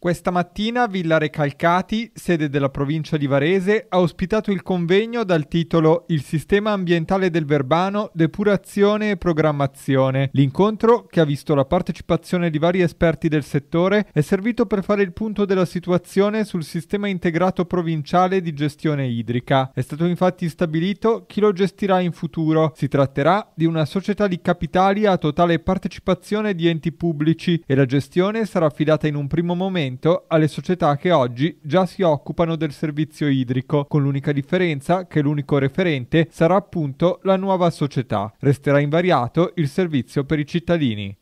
Questa mattina Villare Calcati, sede della provincia di Varese, ha ospitato il convegno dal titolo Il sistema ambientale del Verbano, depurazione e programmazione. L'incontro, che ha visto la partecipazione di vari esperti del settore, è servito per fare il punto della situazione sul sistema integrato provinciale di gestione idrica. È stato infatti stabilito chi lo gestirà in futuro. Si tratterà di una società di capitali a totale partecipazione di enti pubblici e la gestione sarà affidata in un primo momento riferimento alle società che oggi già si occupano del servizio idrico, con l'unica differenza che l'unico referente sarà appunto la nuova società. Resterà invariato il servizio per i cittadini.